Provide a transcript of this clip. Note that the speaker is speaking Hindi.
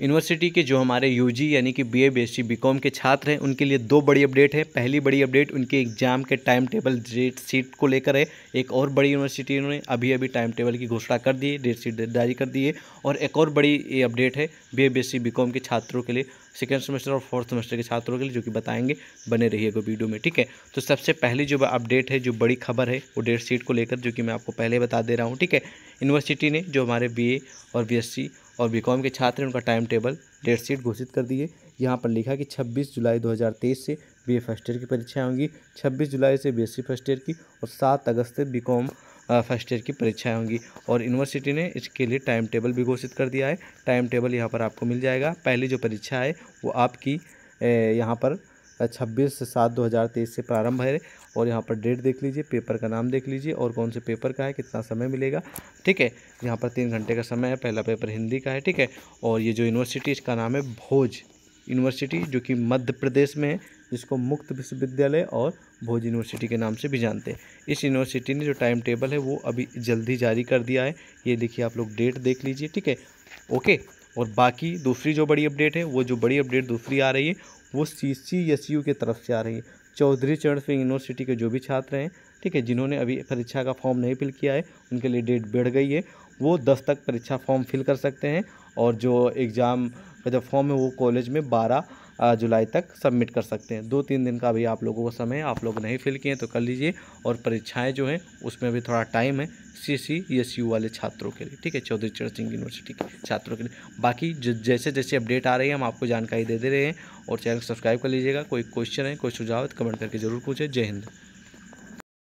यूनिवर्सिटी के जो हमारे यूजी यानी कि बीए बीएससी बीकॉम के छात्र हैं उनके लिए दो बड़ी अपडेट है पहली बड़ी अपडेट उनके एग्जाम के टाइम टेबल डेट सीट को लेकर है एक और बड़ी यूनिवर्सिटी ने अभी अभी टाइम टेबल की घोषणा कर दी है डेट सीट जारी कर दी है और एक और बड़ी ये अपडेट है बी बीएससी बीकॉम के छात्रों के लिए सेकेंड सेमेस्टर और फोर्थ सेमेस्टर के छात्रों के लिए जो कि बताएंगे बने रही वीडियो में ठीक है तो सबसे पहली जो अपडेट है जो बड़ी खबर है वो डेट सीट को लेकर जो कि मैं आपको पहले बता दे रहा हूँ ठीक है यूनिवर्सिटी ने जो हमारे बी और बी और बीकॉम के छात्र उनका टाइम टेबल डेट शीट घोषित कर दिए यहाँ पर लिखा कि 26 जुलाई 2023 से बी ए फर्स्ट ईयर की परीक्षाएं होंगी 26 जुलाई से बी एस फर्स्ट ईयर की और 7 अगस्त से बी कॉम फर्स्ट ईयर की परीक्षाएं होंगी और यूनिवर्सिटी ने इसके लिए टाइम टेबल भी घोषित कर दिया है टाइम टेबल यहाँ पर आपको मिल जाएगा पहली जो परीक्षा है वो आपकी यहाँ पर छब्बीस सात दो हज़ार तेईस से प्रारंभ है और यहाँ पर डेट देख लीजिए पेपर का नाम देख लीजिए और कौन से पेपर का है कितना समय मिलेगा ठीक है यहाँ पर तीन घंटे का समय है पहला पेपर हिंदी का है ठीक है और ये जो यूनिवर्सिटी इसका नाम है भोज यूनिवर्सिटी जो कि मध्य प्रदेश में है जिसको मुक्त विश्वविद्यालय और भोज यूनिवर्सिटी के नाम से भी जानते हैं इस यूनिवर्सिटी ने जो टाइम टेबल है वो अभी जल्दी जारी कर दिया है ये देखिए आप लोग डेट देख लीजिए ठीक है ओके और बाकी दूसरी जो बड़ी अपडेट है वो जो बड़ी अपडेट दूसरी आ रही है वो सी सी एस यू की तरफ से आ रही है चौधरी चरण सिंह यूनिवर्सिटी के जो भी छात्र हैं ठीक है जिन्होंने अभी परीक्षा का फॉर्म नहीं फिल किया है उनके लिए डेट बढ़ गई है वो दस तक परीक्षा फॉर्म फिल कर सकते हैं और जो एग्ज़ाम का जो फॉर्म है वो कॉलेज में बारह जुलाई तक सबमिट कर सकते हैं दो तीन दिन का भी आप लोगों को समय आप लोग नहीं फिल किए तो कर लीजिए और परीक्षाएँ जो हैं उसमें भी थोड़ा टाइम है सी सी एस यू वाले छात्रों के लिए ठीक है चौधरी चरण सिंह यूनिवर्सिटी के छात्रों के लिए बाकी जैसे जैसे अपडेट आ रही है हम आपको जानकारी दे दे रहे हैं और चैनल सब्सक्राइब कर लीजिएगा कोई क्वेश्चन है कोई सुझाव है तो कमेंट करके जरूर पूछें जय हिंद